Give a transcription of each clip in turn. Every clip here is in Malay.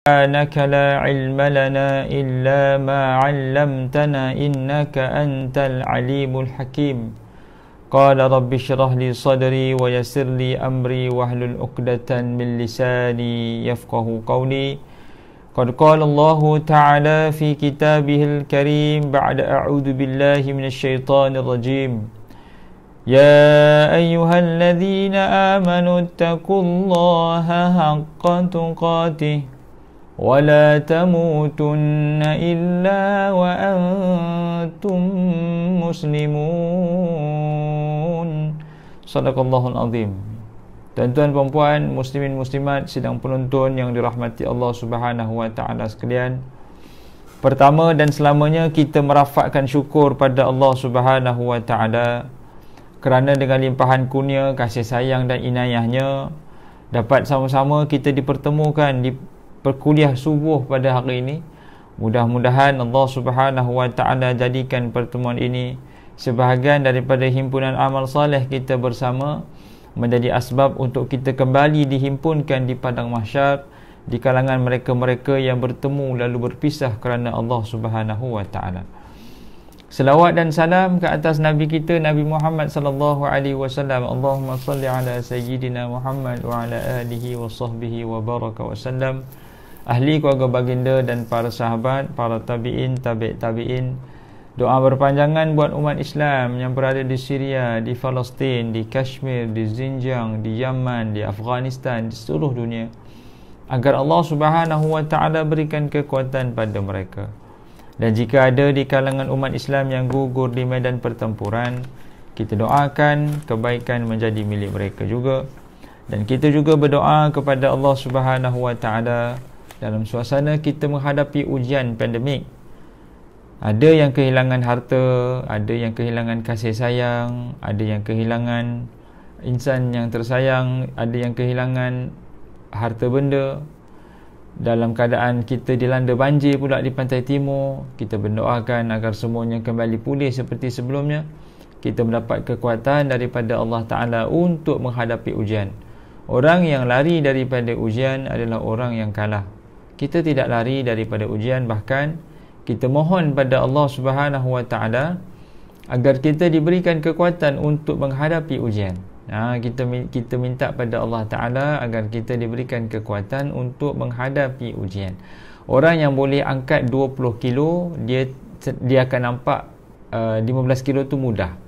سبحانك لا علم لنا إلا ما علمتنا إنك أنت العليم الحكيم قال رب اشرح لي صدري ويسر لي أمري واحلل عقدة من لساني يفقه قولي قد قال الله تعالى في كتابه الكريم بعد أعوذ بالله من الشيطان الرجيم يا أيها الذين آمنوا اتقوا الله حق تقاته ولا تموتن إلا وأنتم مسلمون صدق الله العظيم Tuan-tuan, puan muslimin, muslimat, sidang penonton yang dirahmati Allah subhanahu wa ta'ala sekalian Pertama dan selamanya kita merafakkan syukur pada Allah subhanahu wa ta'ala Kerana dengan limpahan kurnia, kasih sayang dan inayahnya Dapat sama-sama kita dipertemukan di perkuliah subuh pada hari ini mudah-mudahan Allah subhanahu wa ta'ala jadikan pertemuan ini sebahagian daripada himpunan amal salih kita bersama menjadi asbab untuk kita kembali dihimpunkan di padang mahsyar di kalangan mereka-mereka yang bertemu lalu berpisah kerana Allah Subhanahu wa taala. Selawat dan salam ke atas nabi kita Nabi Muhammad sallallahu alaihi wasallam. Allahumma salli ala sayyidina Muhammad wa ala alihi wa sahbihi wa baraka wasallam. sallam ahli keluarga baginda dan para sahabat, para tabi'in, tabi' tabi'in. Doa berpanjangan buat umat Islam yang berada di Syria, di Palestin, di Kashmir, di Xinjiang, di Yaman, di Afghanistan, di seluruh dunia. Agar Allah Subhanahu Wa Taala berikan kekuatan pada mereka. Dan jika ada di kalangan umat Islam yang gugur di medan pertempuran, kita doakan kebaikan menjadi milik mereka juga. Dan kita juga berdoa kepada Allah Subhanahu Wa Taala dalam suasana kita menghadapi ujian pandemik ada yang kehilangan harta ada yang kehilangan kasih sayang ada yang kehilangan insan yang tersayang ada yang kehilangan harta benda dalam keadaan kita dilanda banjir pula di pantai timur kita berdoakan agar semuanya kembali pulih seperti sebelumnya kita mendapat kekuatan daripada Allah Ta'ala untuk menghadapi ujian orang yang lari daripada ujian adalah orang yang kalah kita tidak lari daripada ujian bahkan kita mohon pada Allah Subhanahu Wa Taala agar kita diberikan kekuatan untuk menghadapi ujian. Ha, kita kita minta pada Allah Taala agar kita diberikan kekuatan untuk menghadapi ujian. Orang yang boleh angkat 20 kilo dia dia akan nampak uh, 15 kilo tu mudah.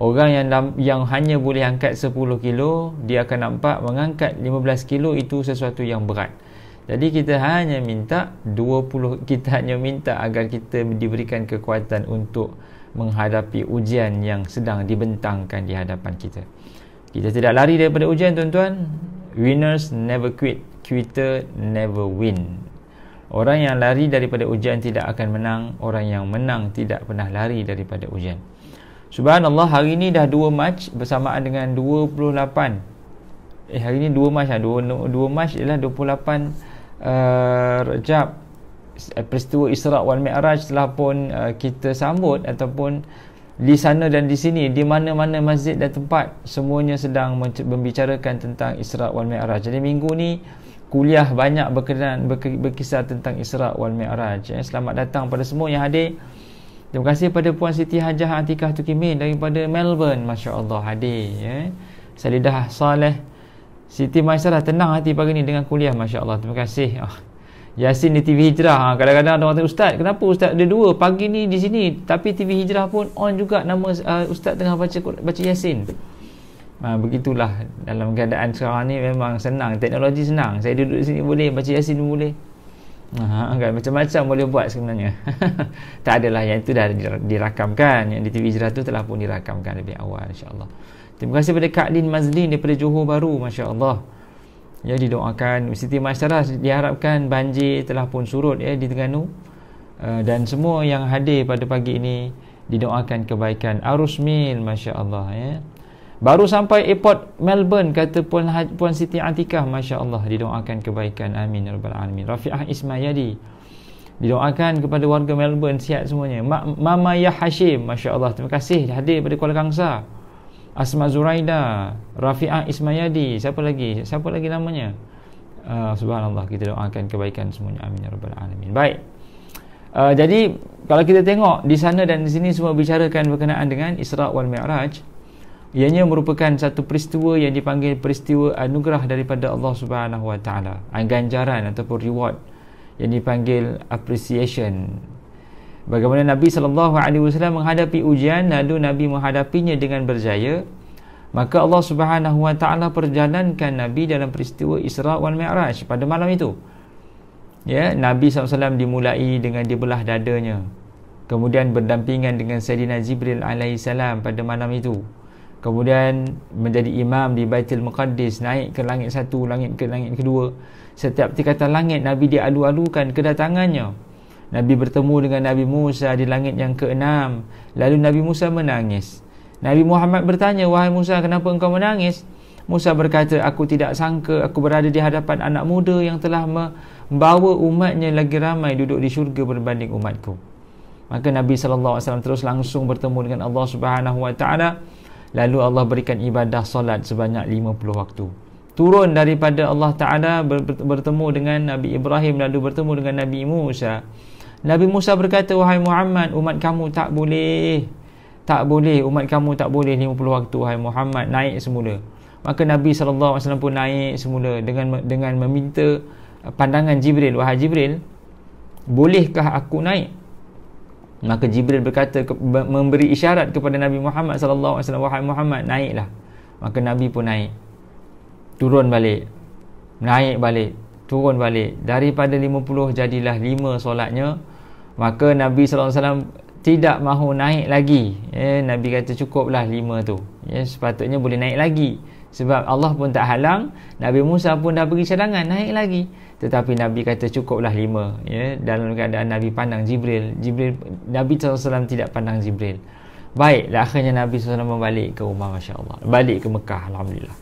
Orang yang yang hanya boleh angkat 10 kilo dia akan nampak mengangkat 15 kilo itu sesuatu yang berat. Jadi kita hanya minta 20 kita hanya minta agar kita diberikan kekuatan untuk menghadapi ujian yang sedang dibentangkan di hadapan kita. Kita tidak lari daripada ujian tuan-tuan. Winners never quit, quitter never win. Orang yang lari daripada ujian tidak akan menang, orang yang menang tidak pernah lari daripada ujian. Subhanallah hari ini dah 2 match bersamaan dengan 28 Eh hari ni 2 Mac lah 2, 2 Mac ialah 28 Eh, Rejab eh, peristiwa Isra' wal Mi'raj telah pun uh, kita sambut ataupun di sana dan di sini di mana-mana masjid dan tempat semuanya sedang membicarakan tentang Isra' wal Mi'raj jadi minggu ni kuliah banyak berkenaan berkisar tentang Isra' wal Mi'raj eh, selamat datang pada semua yang hadir terima kasih kepada Puan Siti Hajah Atikah Tukimin daripada Melbourne Masya Allah hadir eh. Salidah Saleh Siti Maisarah tenang hati pagi ni dengan kuliah Masya Allah terima kasih oh. Yasin di TV Hijrah ah, kadang-kadang ada orang tanya Ustaz kenapa Ustaz ada dua pagi ni di sini tapi TV Hijrah pun on juga nama uh, Ustaz tengah baca baca Yasin ha, begitulah dalam keadaan sekarang ni memang senang teknologi senang saya duduk di sini boleh baca Yasin boleh ha, macam-macam boleh buat sebenarnya tak adalah yang itu dah dirakamkan yang di TV Hijrah tu telah pun dirakamkan lebih awal insyaAllah Allah. Terima kasih kepada Kak Din Mazlin daripada Johor Baru, Masya Allah. Ya, didoakan. Siti Masyarah diharapkan banjir telah pun surut ya di Tengganu. Uh, eh, dan semua yang hadir pada pagi ini didoakan kebaikan. Arus mil, Masya Allah. Ya. Baru sampai airport Melbourne, kata Puan, Puan Siti Atikah, Masya Allah. Didoakan kebaikan. Amin. Ya rabbal Alamin. Rafi'ah Ismayadi. Didoakan kepada warga Melbourne sihat semuanya. Mama Yah Hashim, Masya Allah. Terima kasih hadir pada Kuala Kangsar. Asma Zuraida, Rafi'ah Ismayadi, siapa lagi? Siapa lagi namanya? Uh, subhanallah kita doakan kebaikan semuanya amin ya rabbal alamin. Baik. Uh, jadi kalau kita tengok di sana dan di sini semua bicarakan berkenaan dengan Isra' wal Mi'raj ianya merupakan satu peristiwa yang dipanggil peristiwa anugerah daripada Allah Subhanahu Wa Taala, ganjaran ataupun reward yang dipanggil appreciation Bagaimana Nabi saw menghadapi ujian lalu Nabi menghadapinya dengan berjaya, maka Allah Subhanahu wa taala perjalankan Nabi dalam peristiwa Isra wal Mi'raj pada malam itu. Ya, Nabi SAW dimulai dengan dibelah dadanya. Kemudian berdampingan dengan Sayyidina Jibril alaihi salam pada malam itu. Kemudian menjadi imam di Baitul Maqaddis, naik ke langit satu, langit ke langit kedua. Setiap tingkatan langit Nabi dialu-alukan kedatangannya. Nabi bertemu dengan Nabi Musa di langit yang keenam. Lalu Nabi Musa menangis. Nabi Muhammad bertanya, "Wahai Musa, kenapa engkau menangis?" Musa berkata, "Aku tidak sangka aku berada di hadapan anak muda yang telah membawa umatnya lagi ramai duduk di syurga berbanding umatku." Maka Nabi sallallahu alaihi wasallam terus langsung bertemu dengan Allah Subhanahu wa taala. Lalu Allah berikan ibadah solat sebanyak 50 waktu. Turun daripada Allah Taala bertemu dengan Nabi Ibrahim lalu bertemu dengan Nabi Musa. Nabi Musa berkata wahai Muhammad umat kamu tak boleh tak boleh umat kamu tak boleh 50 waktu wahai Muhammad naik semula maka Nabi SAW pun naik semula dengan dengan meminta pandangan Jibril wahai Jibril bolehkah aku naik maka Jibril berkata memberi isyarat kepada Nabi Muhammad SAW wahai Muhammad naiklah maka Nabi pun naik turun balik naik balik turun balik daripada 50 jadilah 5 solatnya maka Nabi saw tidak mahu naik lagi eh Nabi kata cukuplah 5 tu ya sepatutnya boleh naik lagi sebab Allah pun tak halang Nabi Musa pun dah beri cadangan naik lagi tetapi Nabi kata cukuplah 5 ya dalam keadaan Nabi pandang Jibril Jibril Nabi saw tidak pandang Jibril baik akhirnya Nabi saw alaihi ke rumah masya-Allah balik ke Mekah alhamdulillah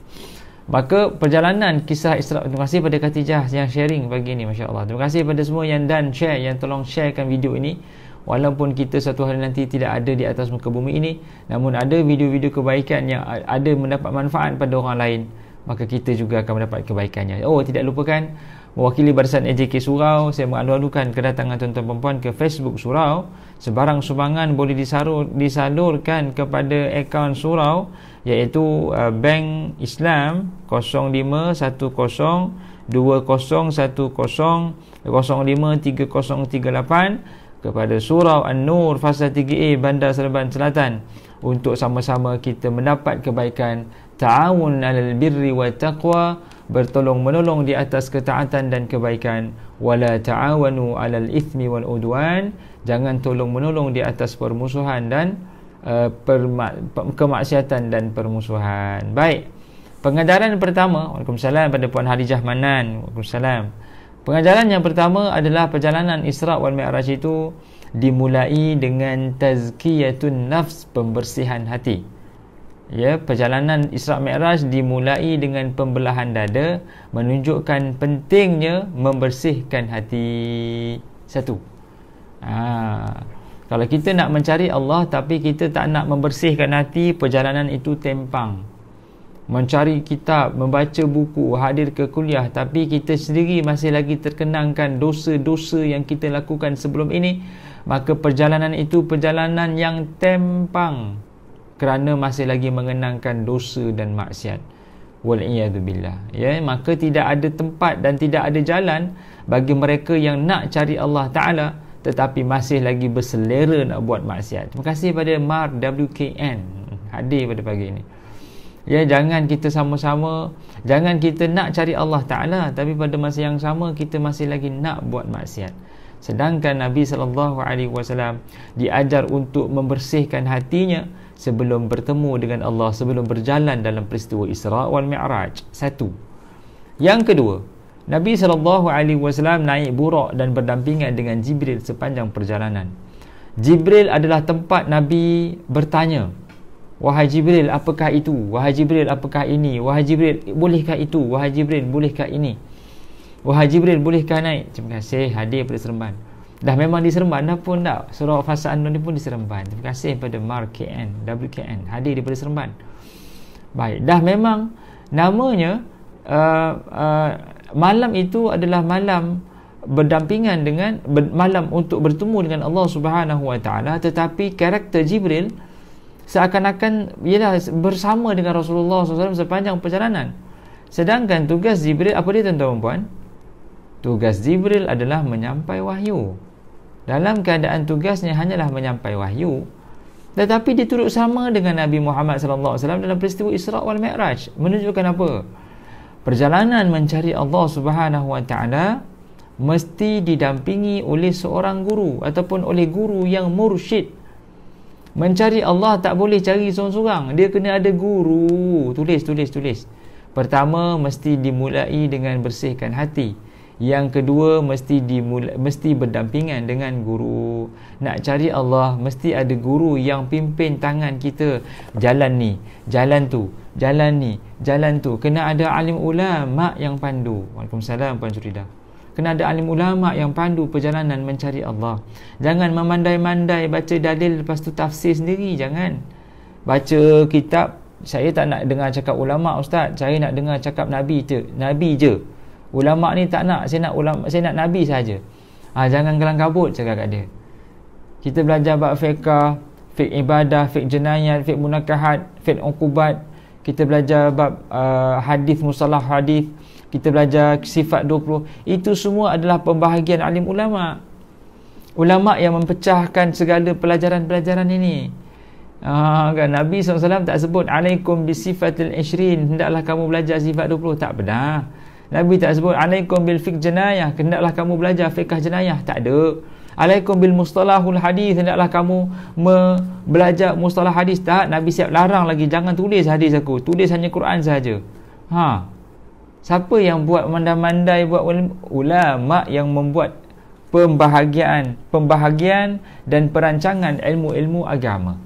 Maka perjalanan kisah Isra Terima kasih pada Khatijah yang sharing pagi ini Masya Allah Terima kasih pada semua yang dan share Yang tolong sharekan video ini Walaupun kita satu hari nanti tidak ada di atas muka bumi ini Namun ada video-video kebaikan yang ada mendapat manfaat pada orang lain Maka kita juga akan mendapat kebaikannya Oh tidak lupakan mewakili barisan AJK Surau saya mengalu-alukan kedatangan tuan-tuan perempuan ke Facebook Surau sebarang sumbangan boleh disalur, disalurkan kepada akaun Surau iaitu uh, Bank Islam 0510 2010-05-3038 kepada Surau An-Nur Fasa 3A Bandar Seremban Selatan untuk sama-sama kita mendapat kebaikan ta'awun alal birri wa taqwa bertolong menolong di atas ketaatan dan kebaikan wala ta'awanu 'alal ithmi wal udwan jangan tolong menolong di atas permusuhan dan uh, perma- kemaksiatan dan permusuhan baik pengajaran yang pertama Waalaikumsalam pada puan Harijah Manan Waalaikumsalam pengajaran yang pertama adalah perjalanan Isra wal Mi'raj itu dimulai dengan tazkiyatun nafs pembersihan hati ya perjalanan Isra Mikraj dimulai dengan pembelahan dada menunjukkan pentingnya membersihkan hati satu ha. kalau kita nak mencari Allah tapi kita tak nak membersihkan hati perjalanan itu tempang mencari kitab membaca buku hadir ke kuliah tapi kita sendiri masih lagi terkenangkan dosa-dosa yang kita lakukan sebelum ini maka perjalanan itu perjalanan yang tempang kerana masih lagi mengenangkan dosa dan maksiat wal iyad billah ya maka tidak ada tempat dan tidak ada jalan bagi mereka yang nak cari Allah taala tetapi masih lagi berselera nak buat maksiat terima kasih kepada mar wkn hadir pada pagi ini ya jangan kita sama-sama jangan kita nak cari Allah taala tapi pada masa yang sama kita masih lagi nak buat maksiat sedangkan nabi sallallahu alaihi wasallam diajar untuk membersihkan hatinya sebelum bertemu dengan Allah sebelum berjalan dalam peristiwa Isra wal Mi'raj satu yang kedua Nabi sallallahu alaihi wasallam naik buruk dan berdampingan dengan Jibril sepanjang perjalanan Jibril adalah tempat Nabi bertanya Wahai Jibril, apakah itu? Wahai Jibril, apakah ini? Wahai Jibril, bolehkah itu? Wahai Jibril, bolehkah ini? Wahai Jibril, bolehkah naik? Terima kasih hadir pada Seremban dah memang diseremban dah pun tak surah Fasa Anun ni pun diseremban terima kasih kepada Mark KN WKN hadir daripada seremban baik dah memang namanya uh, uh, malam itu adalah malam berdampingan dengan ber, malam untuk bertemu dengan Allah Subhanahu Wa Taala tetapi karakter Jibril seakan-akan ialah bersama dengan Rasulullah SAW sepanjang perjalanan sedangkan tugas Jibril apa dia tuan-tuan puan tugas Jibril adalah menyampaikan wahyu dalam keadaan tugasnya hanyalah menyampaikan wahyu tetapi dia turut sama dengan Nabi Muhammad sallallahu alaihi wasallam dalam peristiwa Isra wal Mi'raj menunjukkan apa perjalanan mencari Allah Subhanahu wa taala mesti didampingi oleh seorang guru ataupun oleh guru yang mursyid mencari Allah tak boleh cari seorang-seorang dia kena ada guru tulis tulis tulis pertama mesti dimulai dengan bersihkan hati yang kedua mesti dimula, mesti berdampingan dengan guru. Nak cari Allah mesti ada guru yang pimpin tangan kita jalan ni, jalan tu, jalan ni, jalan tu. Kena ada alim ulama yang pandu. Waalaikumsalam Puan Surida. Kena ada alim ulama yang pandu perjalanan mencari Allah. Jangan memandai-mandai baca dalil lepas tu tafsir sendiri jangan. Baca kitab saya tak nak dengar cakap ulama ustaz, saya nak dengar cakap nabi je. Nabi je ulama ni tak nak saya nak ulama saya nak nabi saja ha, ah, jangan gelang kabut cakap kat dia kita belajar bab fiqah fiq ibadah fiq jenayah, fiq munakahat fiq ukubat kita belajar bab uh, hadis musalah hadis kita belajar sifat 20 itu semua adalah pembahagian alim ulama ulama yang mempecahkan segala pelajaran-pelajaran ini Ah, kan Nabi SAW tak sebut Alaikum bisifatil ishrin Hendaklah kamu belajar sifat 20 Tak benar Nabi tak sebut alaikum bil fiqh jenayah hendaklah kamu belajar fiqh jenayah tak ada alaikum bil mustalahul hadis hendaklah kamu me- belajar mustalah hadis tak Nabi siap larang lagi jangan tulis hadis aku tulis hanya Quran saja ha siapa yang buat mandai-mandai buat ulama yang membuat pembahagian pembahagian dan perancangan ilmu-ilmu agama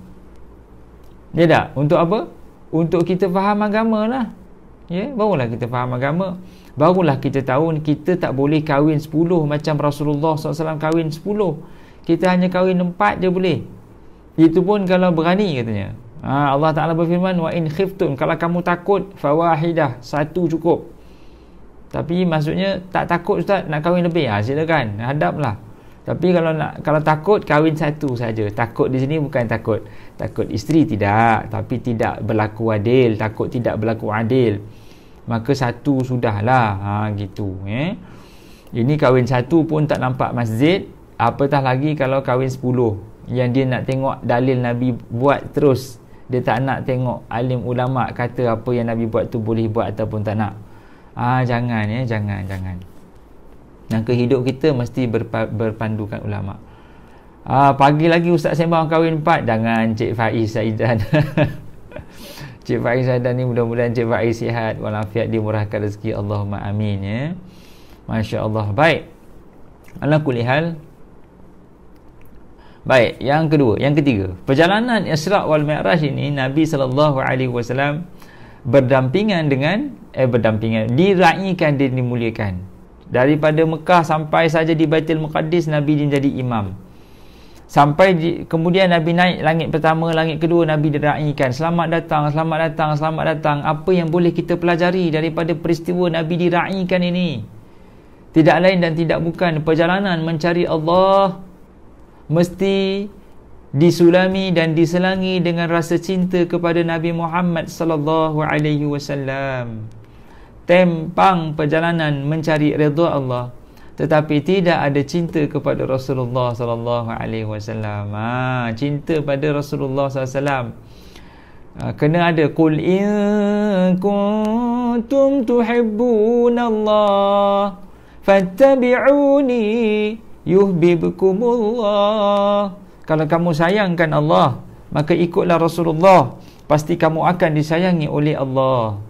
ya tak untuk apa untuk kita faham agama lah ya yeah? barulah kita faham agama barulah kita tahu kita tak boleh kahwin 10 macam Rasulullah SAW kahwin 10 kita hanya kahwin 4 je boleh itu pun kalau berani katanya ha, Allah Ta'ala berfirman wa in khiftun kalau kamu takut fawahidah satu cukup tapi maksudnya tak takut ustaz nak kahwin lebih ha, silakan hadaplah tapi kalau nak kalau takut kahwin satu saja. Takut di sini bukan takut. Takut isteri tidak, tapi tidak berlaku adil, takut tidak berlaku adil maka satu sudahlah ha gitu eh ini kahwin satu pun tak nampak masjid apatah lagi kalau kahwin 10 yang dia nak tengok dalil nabi buat terus dia tak nak tengok alim ulama kata apa yang nabi buat tu boleh buat ataupun tak nak ha, jangan ya jangan jangan dan kehidup kita mesti berpa- berpandukan ulama ah pagi lagi ustaz sembang kahwin 4 jangan cik faiz saidan Cik Faiz Zahidan ni mudah-mudahan Cik Faiz sihat walafiat dimurahkan rezeki Allahumma amin ya. Masya Allah baik ala kulihal baik yang kedua yang ketiga perjalanan Isra' wal Mi'raj ini Nabi saw berdampingan dengan eh berdampingan diraikan dan dimuliakan daripada Mekah sampai saja di Baitul Maqdis Nabi dia jadi imam sampai di, kemudian Nabi naik langit pertama langit kedua Nabi diraikan selamat datang selamat datang selamat datang apa yang boleh kita pelajari daripada peristiwa Nabi diraikan ini tidak lain dan tidak bukan perjalanan mencari Allah mesti disulami dan diselangi dengan rasa cinta kepada Nabi Muhammad sallallahu alaihi wasallam tempang perjalanan mencari redha Allah tetapi tidak ada cinta kepada Rasulullah sallallahu alaihi wasallam. Ha, cinta pada Rasulullah sallallahu alaihi ha, kena ada qul in kuntum tuhibbunallah fattabi'uni yuhibbukumullah. Kalau kamu sayangkan Allah, maka ikutlah Rasulullah. Pasti kamu akan disayangi oleh Allah.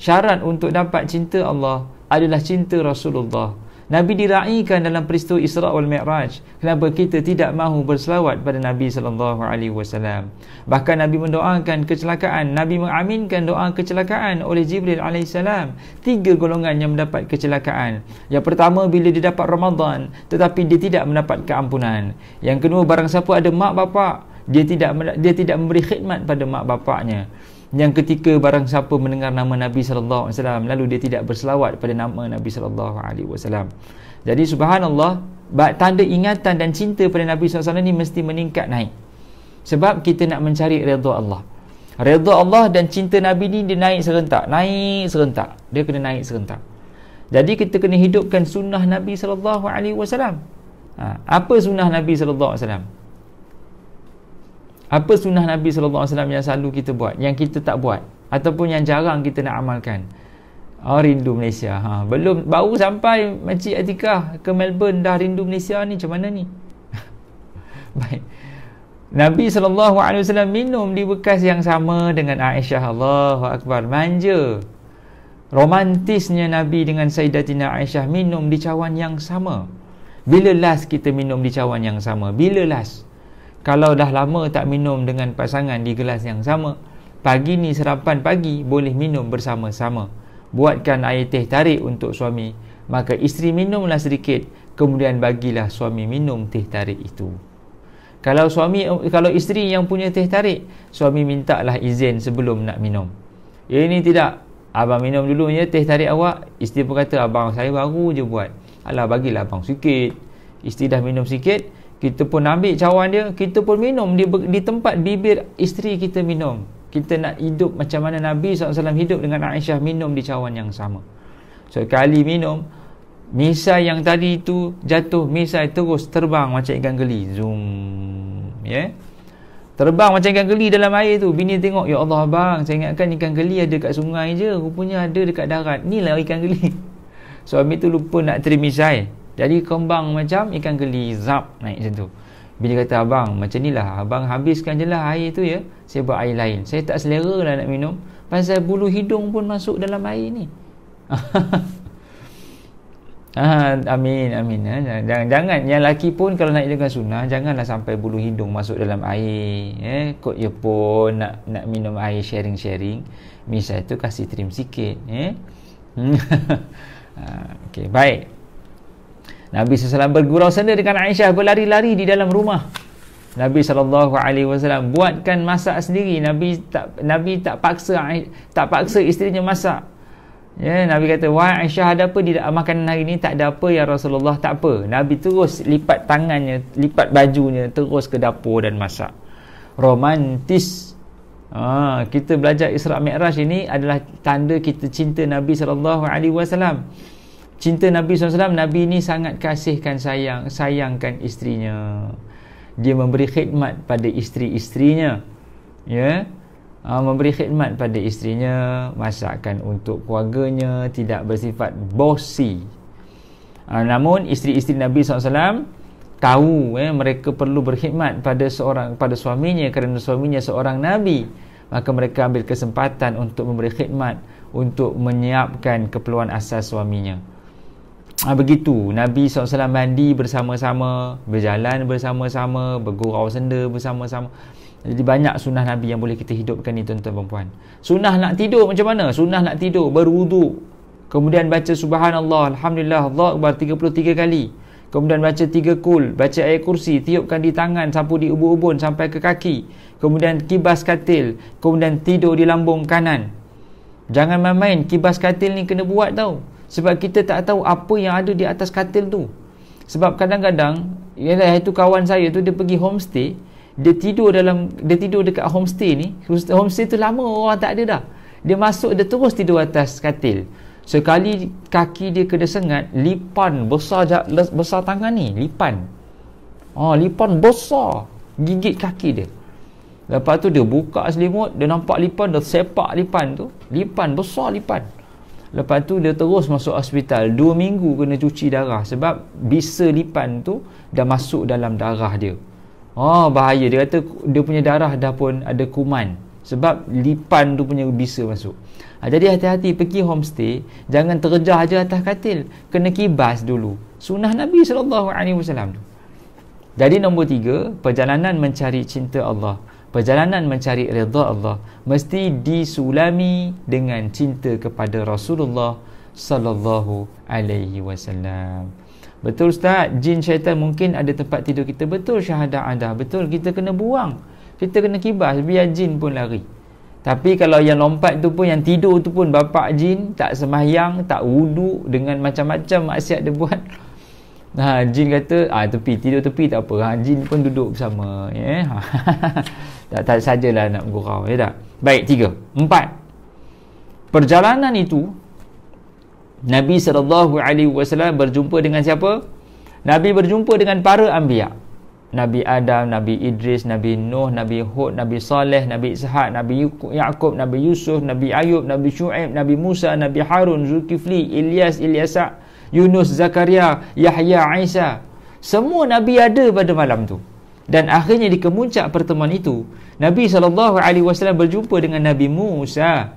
Syarat untuk dapat cinta Allah adalah cinta Rasulullah. Nabi diraikan dalam peristiwa Isra wal Mi'raj. Kenapa kita tidak mahu berselawat pada Nabi sallallahu alaihi wasallam? Bahkan Nabi mendoakan kecelakaan, Nabi mengaminkan doa kecelakaan oleh Jibril alaihi salam. Tiga golongan yang mendapat kecelakaan. Yang pertama bila dia dapat Ramadan tetapi dia tidak mendapat keampunan. Yang kedua barang siapa ada mak bapak, dia tidak dia tidak memberi khidmat pada mak bapaknya yang ketika barang siapa mendengar nama Nabi sallallahu alaihi wasallam lalu dia tidak berselawat pada nama Nabi sallallahu alaihi wasallam. Jadi subhanallah tanda ingatan dan cinta pada Nabi SAW ni mesti meningkat naik sebab kita nak mencari redha Allah redha Allah dan cinta Nabi ni dia naik serentak naik serentak dia kena naik serentak jadi kita kena hidupkan sunnah Nabi Sallallahu Alaihi Wasallam. Ha, apa sunnah Nabi Sallallahu Alaihi Wasallam? Apa sunnah Nabi SAW yang selalu kita buat Yang kita tak buat Ataupun yang jarang kita nak amalkan Oh rindu Malaysia ha, Belum Baru sampai Makcik Atika ke Melbourne Dah rindu Malaysia ni Macam mana ni Baik Nabi SAW minum di bekas yang sama dengan Aisyah Allahu Akbar Manja Romantisnya Nabi dengan Sayyidatina Aisyah minum di cawan yang sama Bila last kita minum di cawan yang sama? Bila last? kalau dah lama tak minum dengan pasangan di gelas yang sama pagi ni serapan pagi boleh minum bersama-sama buatkan air teh tarik untuk suami maka isteri minumlah sedikit kemudian bagilah suami minum teh tarik itu kalau suami kalau isteri yang punya teh tarik suami mintalah izin sebelum nak minum ini eh, tidak abang minum dulu ya teh tarik awak isteri pun kata abang saya baru je buat alah bagilah abang sikit isteri dah minum sikit kita pun ambil cawan dia kita pun minum di, di tempat bibir isteri kita minum kita nak hidup macam mana Nabi SAW hidup dengan Aisyah minum di cawan yang sama sekali so, minum misai yang tadi itu jatuh misai terus terbang macam ikan geli zoom ya yeah. terbang macam ikan geli dalam air tu bini tengok ya Allah bang saya ingatkan ikan geli ada dekat sungai je rupanya ada dekat darat lah ikan geli suami tu lupa nak terima misai jadi kembang macam ikan geli zap naik macam tu. Bila kata abang macam inilah abang habiskan je lah air tu ya. Saya buat air lain. Saya tak selera lah nak minum. Pasal bulu hidung pun masuk dalam air ni. ah, amin, amin. Ya. Jangan, jangan. Yang laki pun kalau nak dengan sunnah, janganlah sampai bulu hidung masuk dalam air. Eh, kot je pun nak nak minum air sharing-sharing. Misal tu kasih trim sikit. Eh. Ah, okay, Baik. Nabi SAW bergurau sana dengan Aisyah berlari-lari di dalam rumah Nabi saw buatkan masak sendiri. Nabi tak Nabi tak paksa tak paksa isterinya masak. Ya, Nabi kata, "Wahai Aisyah, ada apa di ah, makan hari ini Tak ada apa ya Rasulullah, tak apa." Nabi terus lipat tangannya, lipat bajunya, terus ke dapur dan masak. Romantis. Ah, kita belajar Isra Mikraj ini adalah tanda kita cinta Nabi sallallahu alaihi wasallam cinta Nabi SAW Nabi ni sangat kasihkan sayang sayangkan istrinya dia memberi khidmat pada isteri-isterinya ya yeah? Ha, memberi khidmat pada isterinya masakkan untuk keluarganya tidak bersifat bosi uh, ha, namun isteri-isteri Nabi SAW tahu eh, mereka perlu berkhidmat pada seorang pada suaminya kerana suaminya seorang nabi maka mereka ambil kesempatan untuk memberi khidmat untuk menyiapkan keperluan asas suaminya Ha, begitu Nabi SAW mandi bersama-sama Berjalan bersama-sama Bergurau senda bersama-sama Jadi banyak sunnah Nabi yang boleh kita hidupkan ni tuan-tuan perempuan Sunnah nak tidur macam mana? Sunnah nak tidur berwuduk Kemudian baca subhanallah Alhamdulillah Allah akbar 33 kali Kemudian baca tiga kul Baca ayat kursi Tiupkan di tangan Sampu di ubun-ubun Sampai ke kaki Kemudian kibas katil Kemudian tidur di lambung kanan Jangan main-main Kibas katil ni kena buat tau sebab kita tak tahu apa yang ada di atas katil tu sebab kadang-kadang ialah itu kawan saya tu dia pergi homestay dia tidur dalam dia tidur dekat homestay ni homestay tu lama orang tak ada dah dia masuk dia terus tidur atas katil sekali kaki dia kena sengat lipan besar besar tangan ni lipan oh lipan besar gigit kaki dia lepas tu dia buka selimut dia nampak lipan dia sepak lipan tu lipan besar lipan lepas tu dia terus masuk hospital dua minggu kena cuci darah sebab bisa lipan tu dah masuk dalam darah dia oh bahaya dia kata dia punya darah dah pun ada kuman sebab lipan tu punya bisa masuk ha, jadi hati-hati pergi homestay jangan terjah aja atas katil kena kibas dulu sunnah Nabi SAW tu jadi nombor tiga, perjalanan mencari cinta Allah perjalanan mencari redha Allah mesti disulami dengan cinta kepada Rasulullah sallallahu alaihi wasallam. Betul ustaz, jin syaitan mungkin ada tempat tidur kita. Betul syahadah anda Betul kita kena buang. Kita kena kibas biar jin pun lari. Tapi kalau yang lompat tu pun yang tidur tu pun bapak jin tak semayang, tak wudu dengan macam-macam maksiat dia buat. Nah, ha, jin kata, ah tepi tidur tepi tak apa. Ha, jin pun duduk bersama, ya. Yeah? tak, tak sajalah nak gurau ya tak baik tiga empat perjalanan itu Nabi saw berjumpa dengan siapa Nabi berjumpa dengan para anbiya Nabi Adam, Nabi Idris, Nabi Nuh, Nabi Hud, Nabi Saleh, Nabi Ishaq, Nabi Yaakob, Nabi Yusuf, Nabi Ayub, Nabi Shu'aib, Nabi Musa, Nabi Harun, Zulkifli, Ilyas, Ilyasa, Yunus, Zakaria, Yahya, Aisyah. Semua Nabi ada pada malam tu dan akhirnya di kemuncak pertemuan itu Nabi sallallahu alaihi wasallam berjumpa dengan Nabi Musa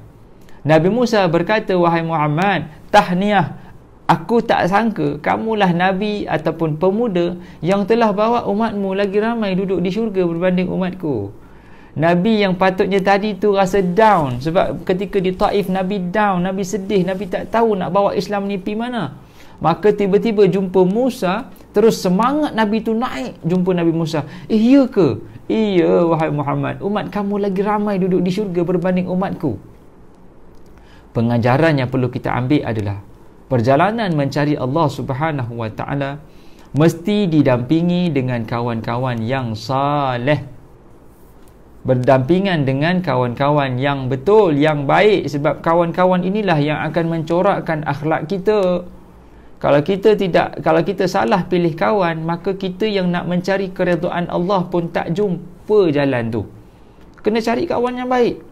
Nabi Musa berkata wahai Muhammad tahniah aku tak sangka kamulah nabi ataupun pemuda yang telah bawa umatmu lagi ramai duduk di syurga berbanding umatku Nabi yang patutnya tadi tu rasa down sebab ketika di Taif Nabi down, Nabi sedih, Nabi tak tahu nak bawa Islam ni pi mana. Maka tiba-tiba jumpa Musa, Terus semangat Nabi tu naik jumpa Nabi Musa. Eh, iya ke? Iya, wahai Muhammad. Umat kamu lagi ramai duduk di syurga berbanding umatku. Pengajaran yang perlu kita ambil adalah perjalanan mencari Allah Subhanahu Wa Taala mesti didampingi dengan kawan-kawan yang saleh. Berdampingan dengan kawan-kawan yang betul, yang baik sebab kawan-kawan inilah yang akan mencorakkan akhlak kita. Kalau kita tidak kalau kita salah pilih kawan, maka kita yang nak mencari keredaan Allah pun tak jumpa jalan tu. Kena cari kawan yang baik.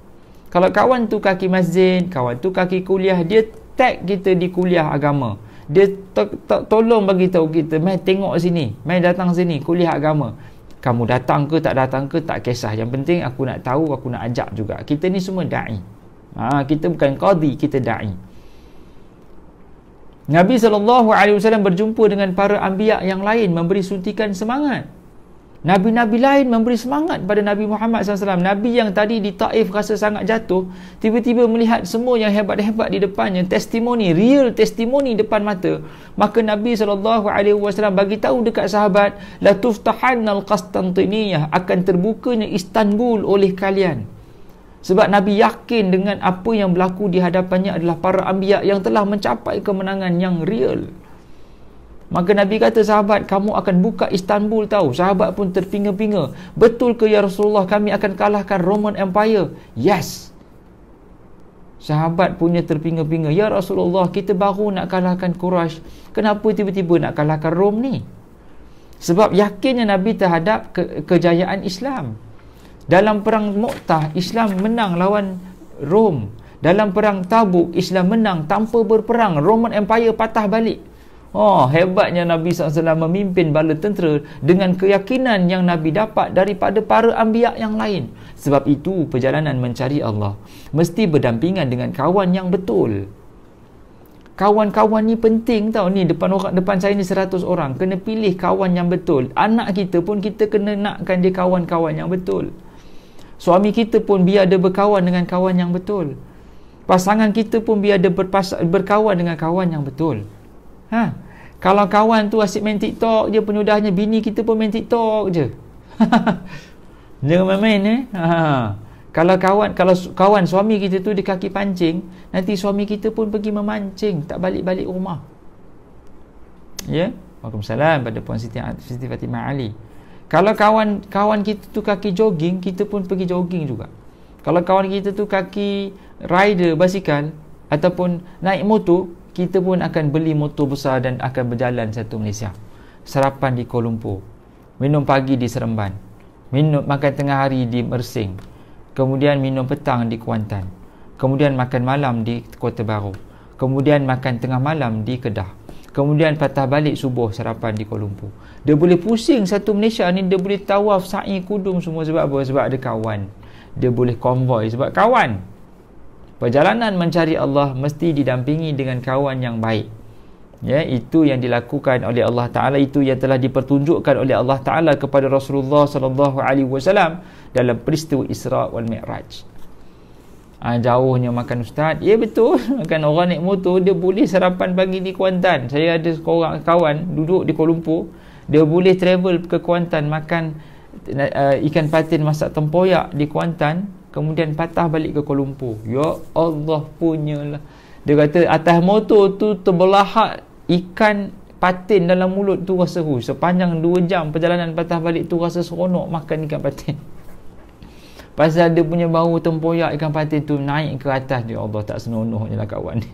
Kalau kawan tu kaki masjid, kawan tu kaki kuliah, dia tag kita di kuliah agama. Dia to- to- tolong bagi tahu kita, "Mai tengok sini, mai datang sini kuliah agama." Kamu datang ke tak datang ke tak kisah. Yang penting aku nak tahu, aku nak ajak juga. Kita ni semua dai. Ha, kita bukan qadi, kita dai. Nabi saw berjumpa dengan para anbiya yang lain memberi suntikan semangat. Nabi-nabi lain memberi semangat pada Nabi Muhammad SAW. Nabi yang tadi di Taif rasa sangat jatuh, tiba-tiba melihat semua yang hebat-hebat di depannya, testimoni, real testimoni depan mata. Maka Nabi SAW bagi tahu dekat sahabat, لَتُفْتَحَنَّ الْقَسْتَنْتِنِيَةِ akan terbukanya Istanbul oleh kalian. Sebab Nabi yakin dengan apa yang berlaku di hadapannya adalah para ambiya yang telah mencapai kemenangan yang real. Maka Nabi kata, sahabat, kamu akan buka Istanbul tahu. Sahabat pun terpinga-pinga. Betul ke ya Rasulullah, kami akan kalahkan Roman Empire? Yes. Sahabat punya terpinga-pinga. Ya Rasulullah, kita baru nak kalahkan Quraisy. Kenapa tiba-tiba nak kalahkan Rom ni? Sebab yakinnya Nabi terhadap ke- kejayaan Islam dalam perang Muqtah Islam menang lawan Rom dalam perang Tabuk Islam menang tanpa berperang Roman Empire patah balik Oh hebatnya Nabi SAW memimpin bala tentera dengan keyakinan yang Nabi dapat daripada para ambiak yang lain. Sebab itu perjalanan mencari Allah mesti berdampingan dengan kawan yang betul. Kawan-kawan ni penting tau ni depan orang depan saya ni 100 orang kena pilih kawan yang betul. Anak kita pun kita kena nakkan dia kawan-kawan yang betul. Suami kita pun biar dia berkawan dengan kawan yang betul. Pasangan kita pun biar dia berpas- berkawan dengan kawan yang betul. Ha? Kalau kawan tu asyik main TikTok je penyudahnya bini kita pun main TikTok je. Jangan main-main eh. Ha. Kalau kawan kalau su- kawan suami kita tu di kaki pancing, nanti suami kita pun pergi memancing, tak balik-balik rumah. Ya. Yeah? Waalaikumsalam pada Puan Siti, Siti Fatimah Ali. Kalau kawan kawan kita tu kaki jogging, kita pun pergi jogging juga. Kalau kawan kita tu kaki rider basikal ataupun naik motor, kita pun akan beli motor besar dan akan berjalan satu Malaysia. Sarapan di Kuala Lumpur. Minum pagi di Seremban. Minum makan tengah hari di Mersing. Kemudian minum petang di Kuantan. Kemudian makan malam di Kota Baru. Kemudian makan tengah malam di Kedah kemudian patah balik subuh sarapan di Kuala Lumpur dia boleh pusing satu Malaysia ni dia boleh tawaf sa'i kudum semua sebab apa? sebab ada kawan dia boleh konvoy sebab kawan perjalanan mencari Allah mesti didampingi dengan kawan yang baik ya itu yang dilakukan oleh Allah Taala itu yang telah dipertunjukkan oleh Allah Taala kepada Rasulullah sallallahu alaihi wasallam dalam peristiwa Isra wal Mi'raj uh, jauhnya makan ustaz ya betul makan orang naik motor dia boleh sarapan pagi di Kuantan saya ada seorang kawan duduk di Kuala Lumpur dia boleh travel ke Kuantan makan uh, ikan patin masak tempoyak di Kuantan kemudian patah balik ke Kuala Lumpur ya Allah punya lah. dia kata atas motor tu terbelahak ikan patin dalam mulut tu rasa hu sepanjang 2 jam perjalanan patah balik tu rasa seronok makan ikan patin Pasal dia punya bau tempoyak ikan patin tu naik ke atas dia. Allah tak senonoh je lah kawan ni.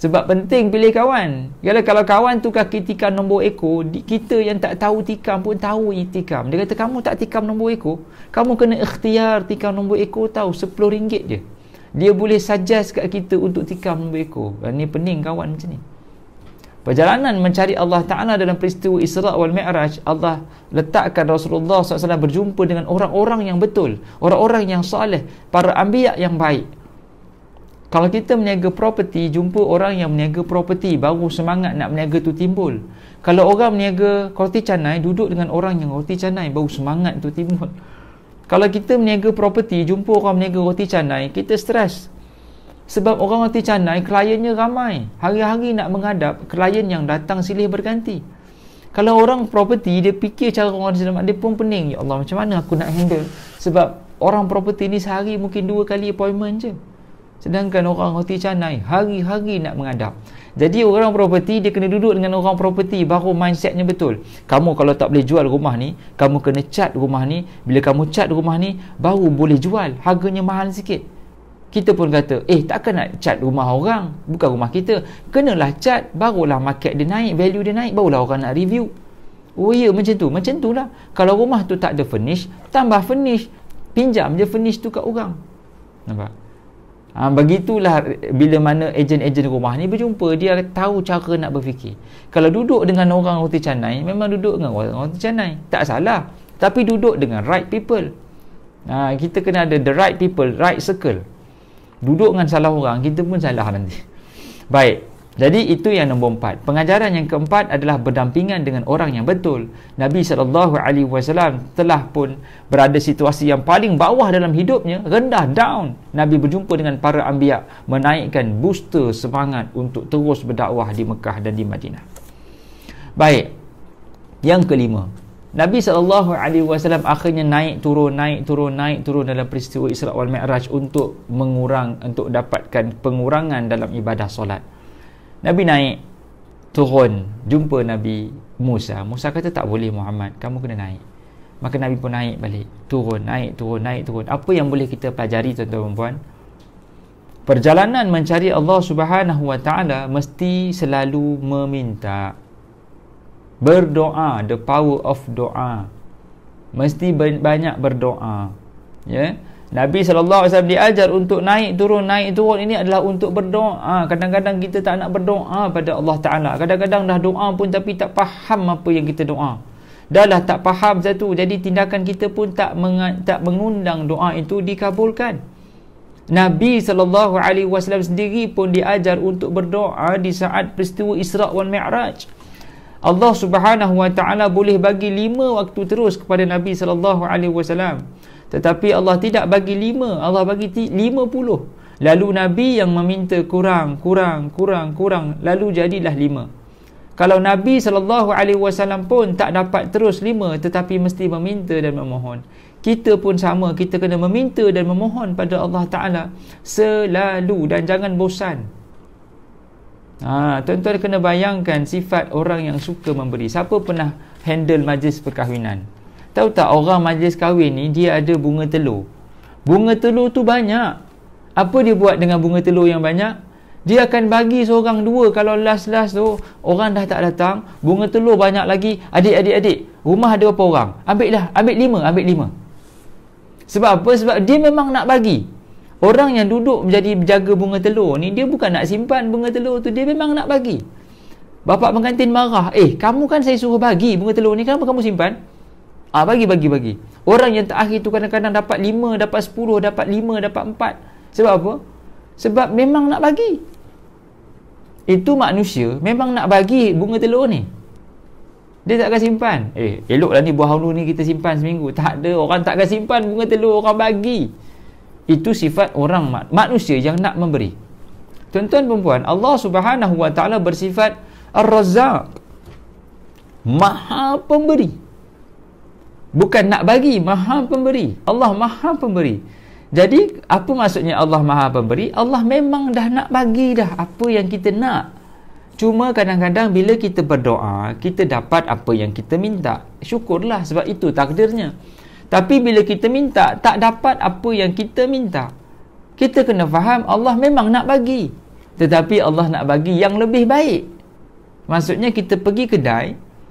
Sebab penting pilih kawan. Yalah kalau kawan tu kaki tikam nombor ekor, kita yang tak tahu tikam pun tahu tikam. Dia kata kamu tak tikam nombor ekor, kamu kena ikhtiar tikam nombor ekor tahu RM10 je. Dia boleh suggest kat kita untuk tikam nombor ekor. Ni pening kawan macam ni. Perjalanan mencari Allah Ta'ala dalam peristiwa Isra wal Mi'raj Allah letakkan Rasulullah SAW berjumpa dengan orang-orang yang betul Orang-orang yang soleh Para ambiya yang baik Kalau kita meniaga property Jumpa orang yang meniaga property Baru semangat nak meniaga tu timbul Kalau orang meniaga roti canai Duduk dengan orang yang roti canai Baru semangat tu timbul Kalau kita meniaga property Jumpa orang meniaga roti canai Kita stres sebab orang roti canai kliennya ramai. Hari-hari nak menghadap klien yang datang silih berganti. Kalau orang property dia fikir cara orang roti canai dia pun pening. Ya Allah macam mana aku nak handle? Sebab orang property ni sehari mungkin dua kali appointment je. Sedangkan orang roti canai hari-hari nak menghadap. Jadi orang property dia kena duduk dengan orang property baru mindsetnya betul. Kamu kalau tak boleh jual rumah ni, kamu kena cat rumah ni. Bila kamu cat rumah ni, baru boleh jual. Harganya mahal sikit kita pun kata eh takkan nak cat rumah orang bukan rumah kita kenalah cat barulah market dia naik value dia naik barulah orang nak review oh ya macam tu macam tu lah kalau rumah tu tak ada furnish tambah furnish pinjam je furnish tu kat orang nampak ha, begitulah bila mana ejen-ejen rumah ni berjumpa dia tahu cara nak berfikir kalau duduk dengan orang roti canai memang duduk dengan orang roti canai tak salah tapi duduk dengan right people ha, kita kena ada the right people right circle duduk dengan salah orang kita pun salah nanti baik jadi itu yang nombor empat pengajaran yang keempat adalah berdampingan dengan orang yang betul Nabi SAW telah pun berada situasi yang paling bawah dalam hidupnya rendah down Nabi berjumpa dengan para ambiak menaikkan booster semangat untuk terus berdakwah di Mekah dan di Madinah baik yang kelima Nabi sallallahu alaihi wasallam akhirnya naik turun naik turun naik turun dalam peristiwa Isra wal Mi'raj untuk mengurang untuk dapatkan pengurangan dalam ibadah solat. Nabi naik turun jumpa Nabi Musa. Musa kata tak boleh Muhammad, kamu kena naik. Maka Nabi pun naik balik, turun naik turun naik turun. Apa yang boleh kita pelajari tuan-tuan dan puan? Perjalanan mencari Allah Subhanahu Wa Taala mesti selalu meminta berdoa the power of doa mesti banyak berdoa ya yeah? Nabi SAW diajar untuk naik turun naik turun ini adalah untuk berdoa kadang-kadang kita tak nak berdoa pada Allah Ta'ala kadang-kadang dah doa pun tapi tak faham apa yang kita doa dah lah tak faham satu jadi tindakan kita pun tak, meng- tak mengundang doa itu dikabulkan Nabi SAW sendiri pun diajar untuk berdoa di saat peristiwa Isra' wal Mi'raj Allah Subhanahu Wa Taala boleh bagi lima waktu terus kepada Nabi Sallallahu Alaihi Wasallam. Tetapi Allah tidak bagi lima, Allah bagi lima puluh. Lalu Nabi yang meminta kurang, kurang, kurang, kurang, lalu jadilah lima. Kalau Nabi Sallallahu Alaihi Wasallam pun tak dapat terus lima, tetapi mesti meminta dan memohon. Kita pun sama, kita kena meminta dan memohon pada Allah Ta'ala selalu dan jangan bosan. Ha, tuan-tuan kena bayangkan sifat orang yang suka memberi. Siapa pernah handle majlis perkahwinan? Tahu tak orang majlis kahwin ni dia ada bunga telur. Bunga telur tu banyak. Apa dia buat dengan bunga telur yang banyak? Dia akan bagi seorang dua kalau last-last tu orang dah tak datang, bunga telur banyak lagi, adik-adik-adik, rumah ada berapa orang? Ambil dah, ambil lima, ambil lima. Sebab apa? Sebab dia memang nak bagi. Orang yang duduk menjadi jaga bunga telur ni dia bukan nak simpan bunga telur tu dia memang nak bagi. Bapa pengantin marah, "Eh, kamu kan saya suruh bagi bunga telur ni, kenapa kamu simpan?" Ah, bagi bagi bagi. Orang yang terakhir tu kadang-kadang dapat 5, dapat 10, dapat 5, dapat 4. Sebab apa? Sebab memang nak bagi. Itu manusia memang nak bagi bunga telur ni. Dia tak akan simpan. Eh, eloklah ni buah hulu ni kita simpan seminggu. Tak ada. Orang tak akan simpan bunga telur. Orang bagi itu sifat orang manusia yang nak memberi tuan-tuan perempuan Allah subhanahu wa ta'ala bersifat ar-razak maha pemberi bukan nak bagi maha pemberi Allah maha pemberi jadi apa maksudnya Allah maha pemberi Allah memang dah nak bagi dah apa yang kita nak Cuma kadang-kadang bila kita berdoa, kita dapat apa yang kita minta. Syukurlah sebab itu takdirnya. Tapi bila kita minta, tak dapat apa yang kita minta. Kita kena faham Allah memang nak bagi. Tetapi Allah nak bagi yang lebih baik. Maksudnya kita pergi kedai,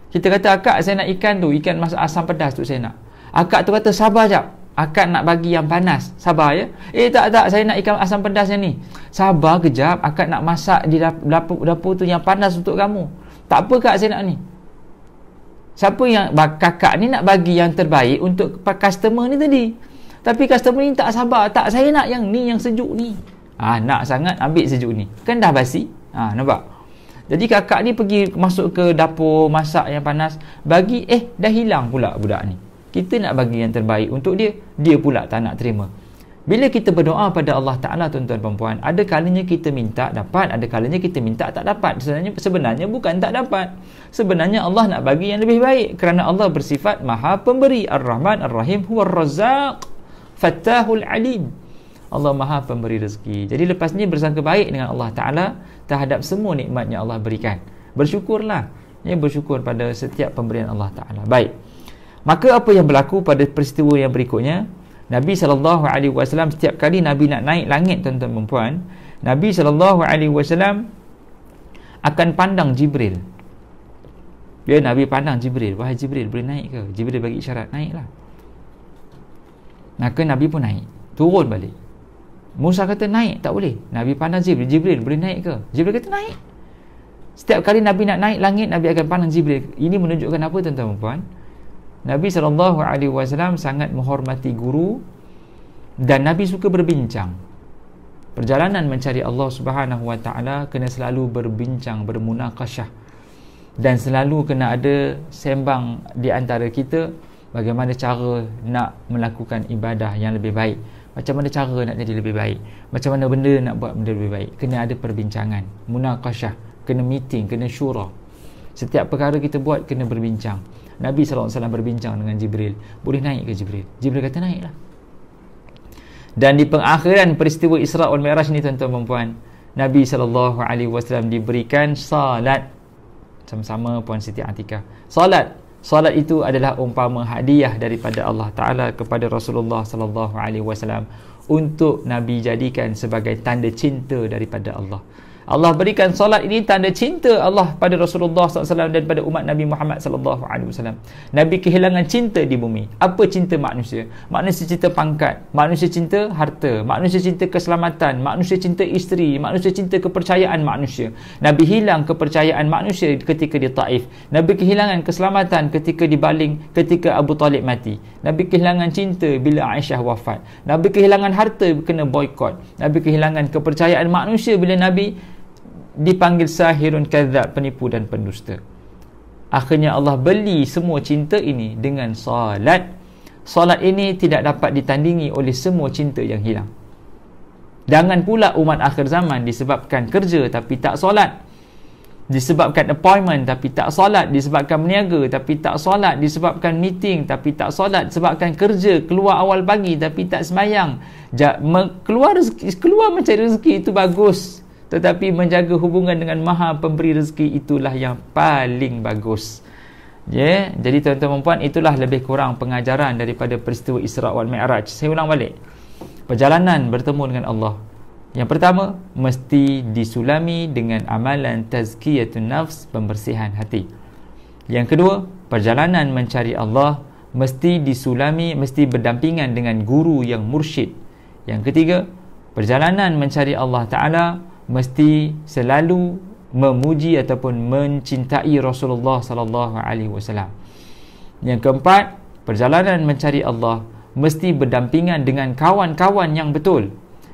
kita kata, akak saya nak ikan tu, ikan mas asam pedas tu saya nak. Akak tu kata, sabar jap. Akak nak bagi yang panas. Sabar ya. Eh tak tak, saya nak ikan asam pedas yang ni. Sabar kejap, akak nak masak di dapur, dapur, dapur tu yang panas untuk kamu. Tak apa kak saya nak ni siapa yang kakak ni nak bagi yang terbaik untuk customer ni tadi tapi customer ni tak sabar tak saya nak yang ni yang sejuk ni ha, nak sangat ambil sejuk ni kan dah basi ah ha, nampak jadi kakak ni pergi masuk ke dapur masak yang panas bagi eh dah hilang pula budak ni kita nak bagi yang terbaik untuk dia dia pula tak nak terima bila kita berdoa pada Allah Ta'ala tuan-tuan dan puan Ada kalanya kita minta dapat Ada kalanya kita minta tak dapat Sebenarnya sebenarnya bukan tak dapat Sebenarnya Allah nak bagi yang lebih baik Kerana Allah bersifat maha pemberi Ar-Rahman Ar-Rahim huwa razaq Fattahul Alim Allah maha pemberi rezeki Jadi lepas ni bersangka baik dengan Allah Ta'ala Terhadap semua nikmat yang Allah berikan Bersyukurlah Ini ya, bersyukur pada setiap pemberian Allah Ta'ala Baik Maka apa yang berlaku pada peristiwa yang berikutnya Nabi saw setiap kali Nabi nak naik langit tuan-tuan dan Nabi saw akan pandang Jibril. Dia Nabi pandang Jibril, wahai Jibril boleh naik ke? Jibril bagi isyarat naiklah. Maka Nabi pun naik, turun balik. Musa kata naik tak boleh. Nabi pandang Jibril, Jibril boleh naik ke? Jibril kata naik. Setiap kali Nabi nak naik langit, Nabi akan pandang Jibril. Ini menunjukkan apa tuan-tuan dan -tuan? Nabi sallallahu alaihi wasallam sangat menghormati guru dan Nabi suka berbincang. Perjalanan mencari Allah Subhanahu wa taala kena selalu berbincang, bermunakasyah dan selalu kena ada sembang di antara kita bagaimana cara nak melakukan ibadah yang lebih baik. Macam mana cara nak jadi lebih baik? Macam mana benda nak buat benda lebih baik? Kena ada perbincangan, munakasyah, kena meeting, kena syura. Setiap perkara kita buat kena berbincang. Nabi SAW berbincang dengan Jibril Boleh naik ke Jibril? Jibril kata naiklah Dan di pengakhiran peristiwa Isra' dan Mi'raj ni tuan-tuan dan puan Nabi SAW diberikan salat Sama-sama Puan Siti Atika Salat Salat itu adalah umpama hadiah daripada Allah Ta'ala kepada Rasulullah SAW Untuk Nabi jadikan sebagai tanda cinta daripada Allah Allah berikan solat ini tanda cinta Allah pada Rasulullah SAW dan pada umat Nabi Muhammad SAW. Nabi kehilangan cinta di bumi. Apa cinta manusia? Manusia cinta pangkat. Manusia cinta harta. Manusia cinta keselamatan. Manusia cinta isteri. Manusia cinta kepercayaan manusia. Nabi hilang kepercayaan manusia ketika di Taif. Nabi kehilangan keselamatan ketika di Baling, ketika Abu Talib mati. Nabi kehilangan cinta bila Aisyah wafat. Nabi kehilangan harta kena boykot. Nabi kehilangan kepercayaan manusia bila Nabi dipanggil sahirun kadzab penipu dan pendusta akhirnya Allah beli semua cinta ini dengan solat solat ini tidak dapat ditandingi oleh semua cinta yang hilang jangan pula umat akhir zaman disebabkan kerja tapi tak solat disebabkan appointment tapi tak solat disebabkan meniaga tapi tak solat disebabkan meeting tapi tak solat disebabkan kerja keluar awal pagi tapi tak semayang. keluar keluar mencari rezeki itu bagus tetapi menjaga hubungan dengan Maha Pemberi rezeki itulah yang paling bagus. yeah? jadi tuan-tuan dan puan itulah lebih kurang pengajaran daripada peristiwa Isra wal Mi'raj. Saya ulang balik. Perjalanan bertemu dengan Allah. Yang pertama mesti disulami dengan amalan tazkiyatun nafs, pembersihan hati. Yang kedua, perjalanan mencari Allah mesti disulami mesti berdampingan dengan guru yang mursyid. Yang ketiga, perjalanan mencari Allah Taala mesti selalu memuji ataupun mencintai Rasulullah sallallahu alaihi wasallam. Yang keempat, perjalanan mencari Allah mesti berdampingan dengan kawan-kawan yang betul.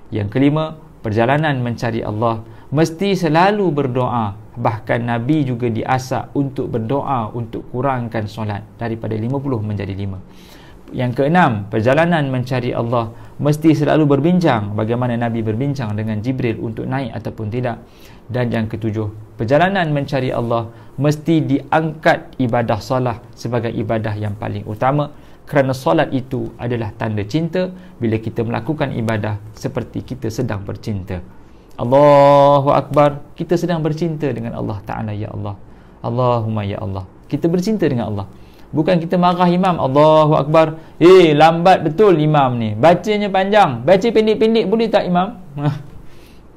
Yang kelima, perjalanan mencari Allah mesti selalu berdoa. Bahkan Nabi juga diasak untuk berdoa untuk kurangkan solat daripada 50 menjadi 5. Yang keenam, perjalanan mencari Allah mesti selalu berbincang bagaimana Nabi berbincang dengan Jibril untuk naik ataupun tidak. Dan yang ketujuh, perjalanan mencari Allah mesti diangkat ibadah solat sebagai ibadah yang paling utama kerana solat itu adalah tanda cinta bila kita melakukan ibadah seperti kita sedang bercinta. Allahu Akbar, kita sedang bercinta dengan Allah Ta'ala Ya Allah. Allahumma Ya Allah. Kita bercinta dengan Allah. Bukan kita marah imam Allahu Akbar Eh lambat betul imam ni Bacanya panjang Baca pendek-pendek boleh tak imam?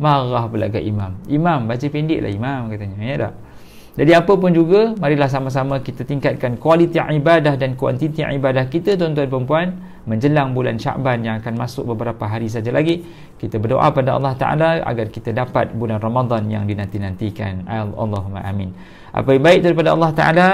marah pula ke imam Imam baca pendek lah imam katanya Ya tak? Jadi apa pun juga Marilah sama-sama kita tingkatkan Kualiti ibadah dan kuantiti ibadah kita Tuan-tuan dan puan Menjelang bulan Syakban yang akan masuk beberapa hari saja lagi Kita berdoa pada Allah Ta'ala Agar kita dapat bulan Ramadan yang dinanti-nantikan Allahumma amin Apa yang baik daripada Allah Ta'ala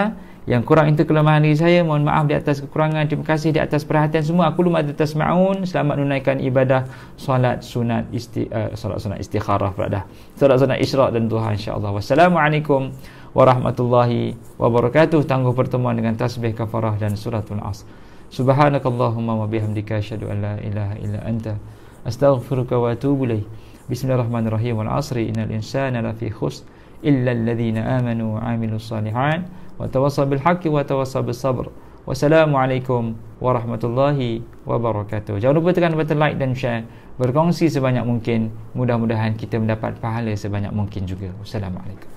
yang kurang itu kelemahan diri saya mohon maaf di atas kekurangan terima kasih di atas perhatian semua aku lumat di atas ma'un selamat menunaikan ibadah solat sunat isti, uh, solat sunat istikharah berada solat sunat isyrak dan Tuhan insyaAllah wassalamualaikum warahmatullahi wabarakatuh tangguh pertemuan dengan tasbih kafarah dan suratul as subhanakallahumma wa bihamdika asyadu an la ilaha illa anta astaghfiruka wa atubu lay bismillahirrahmanirrahim wal asri innal insana lafi khus illa alladhina amanu amilu salihan وتواصل بالحق وتواصل بالصبر والسلام sabr. Wassalamualaikum warahmatullahi wabarakatuh. jangan lupa tekan button like dan share berkongsi sebanyak mungkin mudah-mudahan kita mendapat pahala sebanyak mungkin juga Wassalamualaikum